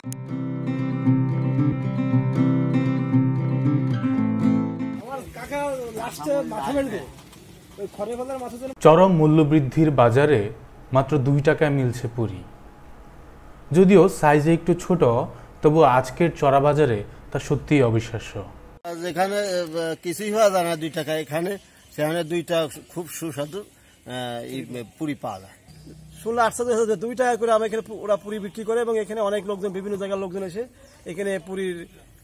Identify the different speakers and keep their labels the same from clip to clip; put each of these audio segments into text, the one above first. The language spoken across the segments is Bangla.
Speaker 1: চরম মূল্যবৃদ্ধির বাজারে মাত্র দুই টাকায় মিলছে পুরী যদিও সাইজে একটু ছোট তবু আজকের চড়া বাজারে তা সত্যি অবিশ্বাস্য
Speaker 2: যেখানে কিছুই হওয়া যায় না দুই টাকা এখানে সেখানে দুইটা খুব সুস্বাদু পুরী পাওয়া যায় ষোলো আশ্চর্য হাজার দুই টাকা করে আমার এখানে ওরা পুরী বিক্রি করে এবং এখানে অনেক লোকজন বিভিন্ন জায়গার লোকজন এসে এখানে পুরীর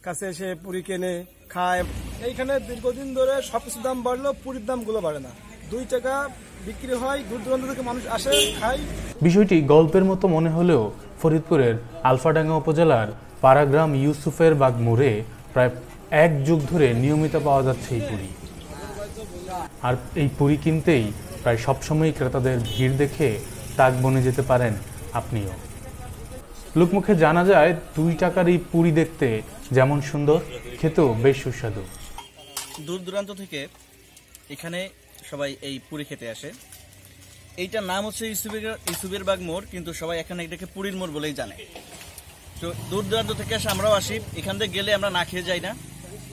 Speaker 2: কাছে এসে পুরি কেনে খায় এইখানে দীর্ঘদিন ধরে সবকিছু দাম বাড়লেও পুরীর দামগুলো বাড়ে না দুই টাকা বিক্রি হয় দূর দূরান্ত থেকে মানুষ আসে খায়
Speaker 1: বিষয়টি গল্পের মতো মনে হলেও ফরিদপুরের আলফাডাঙ্গা উপজেলার পারাগ্রাম ইউসুফের বাগ মোড়ে প্রায় এক যুগ ধরে নিয়মিত পাওয়া যাচ্ছে এই পুরী আর এই পুরী কিনতেই প্রায় সবসময় ক্রেতাদের ভিড় দেখে তাক বনে যেতে পারেন আপনিও লোকমুখে জানা যায় দুই টাকার এই পুরি দেখতে যেমন সুন্দর খেতেও বেশ সুস্বাদু
Speaker 2: দূর দূরান্ত থেকে এখানে সবাই এই পুরি খেতে আসে এইটার নাম হচ্ছে ইসুবের বাগ মোড় কিন্তু সবাই এখানে এটাকে পুরীর মোড় বলেই জানে তো দূর দূরান্ত থেকে আসে আমরাও আসি এখান থেকে গেলে আমরা না খেয়ে যাই না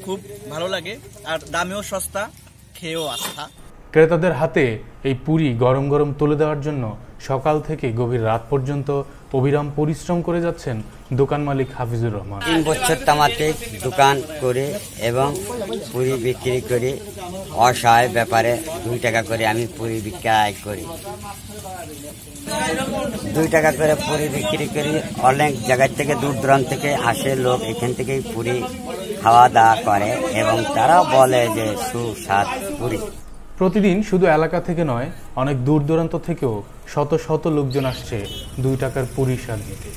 Speaker 2: খুব ভালো লাগে আর দামেও সস্তা খেয়েও আস্থা
Speaker 1: ক্রেতাদের হাতে এই পুরি গরম গরম তুলে দেওয়ার জন্য সকাল থেকে গভীর রাত পর্যন্ত অবিরাম পরিশ্রম করে যাচ্ছেন দোকান মালিক হাফিজুর রহমান
Speaker 3: তিন বছর তামাতে দোকান করে এবং পুরি বিক্রি করে অসহায় ব্যাপারে দুই টাকা করে আমি পুরি বিক্রয় করি দুই টাকা করে পুরি বিক্রি করি অনেক জায়গার থেকে দূর দূরান্ত থেকে আসে লোক এখান থেকেই পুরি খাওয়া দাওয়া করে এবং তারা বলে যে সুস্বাদ পুরি
Speaker 1: প্রতিদিন শুধু এলাকা থেকে নয় অনেক দূর দূরান্ত থেকেও শত শত লোকজন আসছে দুই টাকার পুরী নিতে